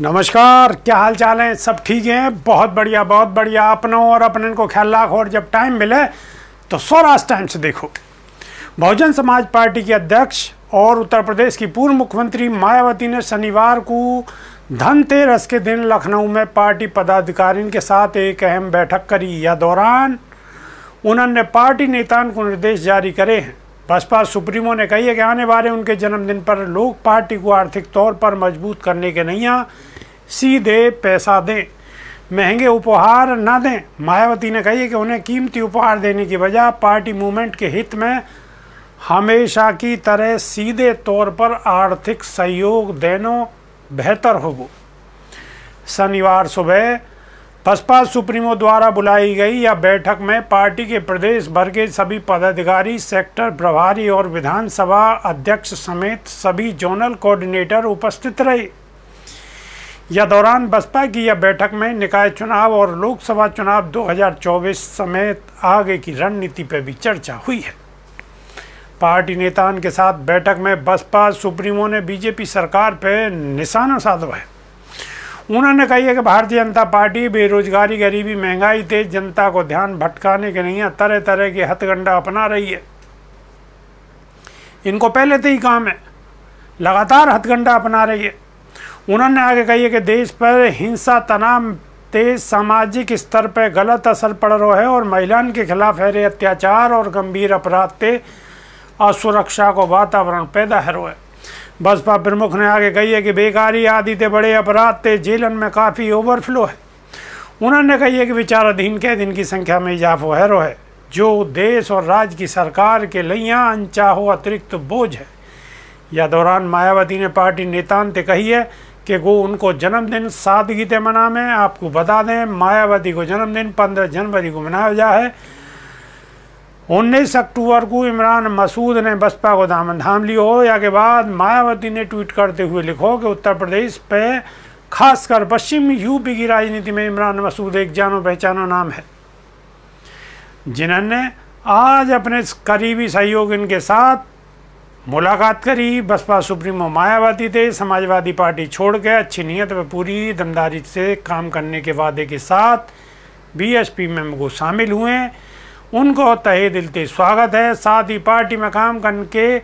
नमस्कार क्या हाल चाल है सब ठीक हैं बहुत बढ़िया बहुत बढ़िया अपनों और अपने को ख्याल रखो और जब टाइम मिले तो स्वराज टाइम से देखो बहुजन समाज पार्टी के अध्यक्ष और उत्तर प्रदेश की पूर्व मुख्यमंत्री मायावती ने शनिवार को धनतेरस के दिन लखनऊ में पार्टी पदाधिकारियों के साथ एक अहम बैठक करी यह दौरान उन्होंने पार्टी नेताओं को निर्देश जारी करे हैं बसपा सुप्रीमो ने कही है कि आने वाले उनके जन्मदिन पर लोग पार्टी को आर्थिक तौर पर मजबूत करने के नैया सीधे पैसा दें महंगे उपहार न दें मायावती ने कही है कि उन्हें कीमती उपहार देने की बजाय पार्टी मूवमेंट के हित में हमेशा की तरह सीधे तौर पर आर्थिक सहयोग देना बेहतर हो शनिवार सुबह बसपा सुप्रीमो द्वारा बुलाई गई यह बैठक में पार्टी के प्रदेश भर के सभी पदाधिकारी सेक्टर प्रभारी और विधानसभा अध्यक्ष समेत सभी जोनल कोऑर्डिनेटर उपस्थित रहे यह दौरान बसपा की यह बैठक में निकाय चुनाव और लोकसभा चुनाव 2024 समेत आगे की रणनीति पर भी चर्चा हुई है पार्टी नेताओं के साथ बैठक में बसपा सुप्रीमो ने बीजेपी सरकार पर निशाना साधा है उन्होंने कही है कि भारतीय जनता पार्टी बेरोजगारी गरीबी महंगाई तेज जनता को ध्यान भटकाने के नहीं है तरह तरह के हथगंडा अपना रही है इनको पहले से तो ही काम है लगातार हथगंडा अपना रही है उन्होंने आगे कही है कि देश पर हिंसा तनाव तेज सामाजिक स्तर पर गलत असर पड़ रहा है और महिलाओं के खिलाफ है अत्याचार और गंभीर अपराध थे असुरक्षा को वातावरण पैदा है रो है बसपा प्रमुख ने आगे कही है कि बेकारी आदि थे बड़े अपराध थे जेलन में काफ़ी ओवरफ्लो है उन्होंने कही है कि विचाराधीन दिन की संख्या में इजाफो हैरो है जो देश और राज्य की सरकार के लिया अनचाहो अतिरिक्त बोझ है यह दौरान मायावती ने पार्टी नेतांत कही है कि वो उनको जन्मदिन सादगी मना में आपको बता दें मायावती को जन्मदिन पंद्रह जनवरी को मनाया जाए उन्नीस अक्टूबर को इमरान मसूद ने बसपा को दामन धाम लियो हो या के बाद मायावती ने ट्वीट करते हुए लिखो कि उत्तर प्रदेश पे खासकर पश्चिम यूपी की राजनीति में इमरान मसूद एक जानो पहचानो नाम है जिन्होंने आज अपने करीबी सहयोग इनके साथ मुलाकात करी बसपा सुप्रीमो मायावती थे समाजवादी पार्टी छोड़ के अच्छी नीयत व पूरी दमदारी से काम करने के वादे के साथ बीएसपी में वो शामिल हुए उनको तहे दिल से स्वागत है साथ ही पार्टी में काम करके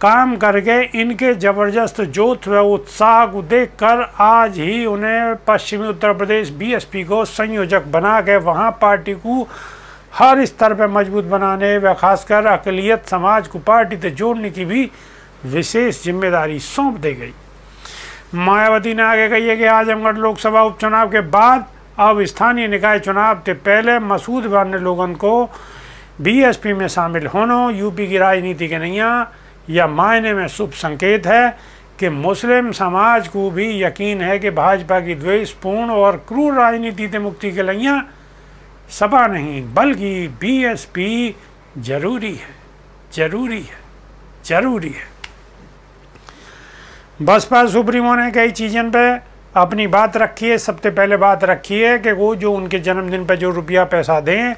काम करके इनके ज़बरदस्त जोत व उत्साह को देख कर आज ही उन्हें पश्चिमी उत्तर प्रदेश बीएसपी को संयोजक बना के वहाँ पार्टी को हर स्तर पर मजबूत बनाने व खासकर अकलियत समाज को पार्टी से जोड़ने की भी विशेष जिम्मेदारी सौंप दी गई मायावती ने आगे कही है कि आजमगढ़ लोकसभा उपचुनाव के बाद अब स्थानीय निकाय चुनाव के पहले मसूद बन लोगों को बीएसपी में शामिल होना यूपी की राजनीति के नैया या मायने में शुभ संकेत है कि मुस्लिम समाज को भी यकीन है कि भाजपा की द्वेषपूर्ण और क्रूर राजनीति से मुक्ति के लिए सपा नहीं बल्कि बीएसपी जरूरी है जरूरी है जरूरी है बसपा सुप्रीमो ने कई चीजें पे अपनी बात रखिए सबसे पहले बात रखिए कि वो जो उनके जन्मदिन पर जो रुपया पैसा दें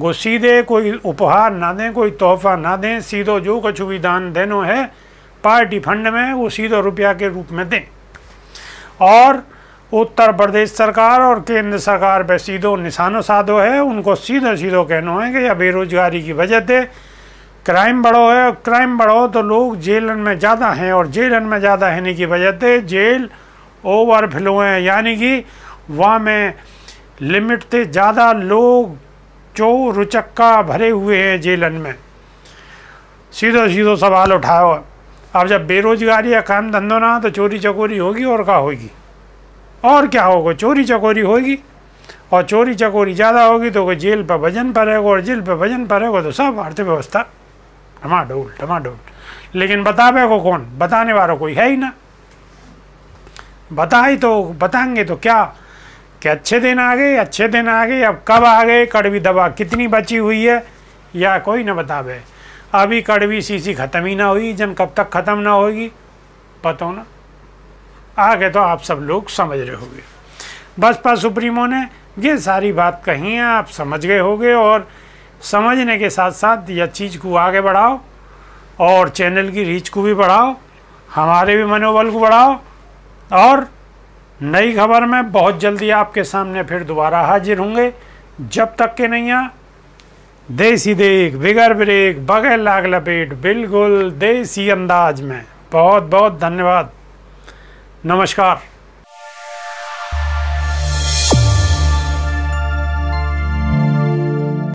वो सीधे कोई उपहार ना दें कोई तोहफा ना दें सीधो जो कुछ भी दान देनो है पार्टी फंड में वो सीधो रुपया के रूप में दें और उत्तर प्रदेश सरकार और केंद्र सरकार पर सीधो निशानो साधो है उनको सीधो सीधो कहना है कि यह बेरोजगारी की वजह से क्राइम बढ़ो है क्राइम बढ़ो तो लोग जेलन में ज़्यादा हैं और जेलन में ज़्यादा होने की वजह से जेल ओवरफ्लो है यानी कि वहाँ में लिमिट से ज़्यादा लोग चो रुचक्का भरे हुए हैं जेलन में सीधो सीधो सवाल उठाओ अब जब बेरोजगारी या काम धंधो ना तो चोरी चकोरी होगी और क्या होगी और क्या होगा चोरी चकोरी होगी और चोरी चकोरी ज़्यादा होगी तो कोई जेल पर वजन पड़ेगा और जेल पर वजन पड़ेगा तो सब अर्थव्यवस्था ढमाडोल ढमाडोल लेकिन बतावे को कौन बताने वाला कोई है ही ना बताए तो बताएंगे तो क्या कि अच्छे दिन आ गए अच्छे दिन आ गए अब कब आ गए कड़वी दवा कितनी बची हुई है या कोई ना बतावे अभी कड़वी सीसी ख़त्म ही ना हुई जन कब तक ख़त्म ना होगी पता ना आगे तो आप सब लोग समझ रहे होंगे बसपा सुप्रीमो ने ये सारी बात कही है आप समझ गए होंगे और समझने के साथ साथ यह चीज़ को आगे बढ़ाओ और चैनल की रीच को भी बढ़ाओ हमारे भी मनोबल को बढ़ाओ और नई खबर में बहुत जल्दी आपके सामने फिर दोबारा हाजिर होंगे जब तक के नैया देसी देख बिगर ब्रेक बगैर लाग लपेट बिल्कुल देसी अंदाज में बहुत बहुत धन्यवाद नमस्कार